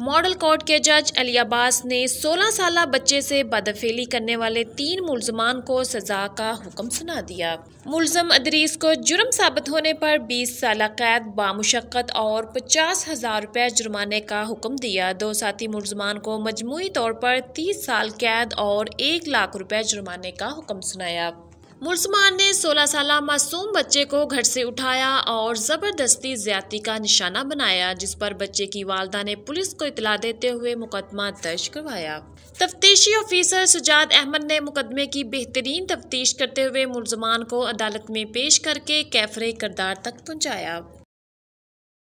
model court के जज अली अब्बास ने 16 साल बच्चे से बदफेली करने वाले तीन मुलजमान को सजा का हुक्म सुना दिया मुलजम अदरीस को जुर्म साबित होने पर 20 साल कैद बामुशक्क़त और पचास हज़ार रुपये जुर्माने का हुक्म दिया दो साथी मुलजमान को मजमू तौर पर 30 साल कैद और एक लाख रुपये जुर्माने का हुक्म सुनाया मुलमान ने 16 साल मासूम बच्चे को घर से उठाया और ज़बरदस्ती ज्यादा का निशाना बनाया जिस पर बच्चे की वालदा ने पुलिस को इतला देते हुए मुकदमा दर्ज करवाया तफ्तीशी ऑफिसर सुजाद अहमद ने मुकदमे की बेहतरीन तफ्तीश करते हुए मुलजमान को अदालत में पेश करके कैफरे करदार तक पहुँचाया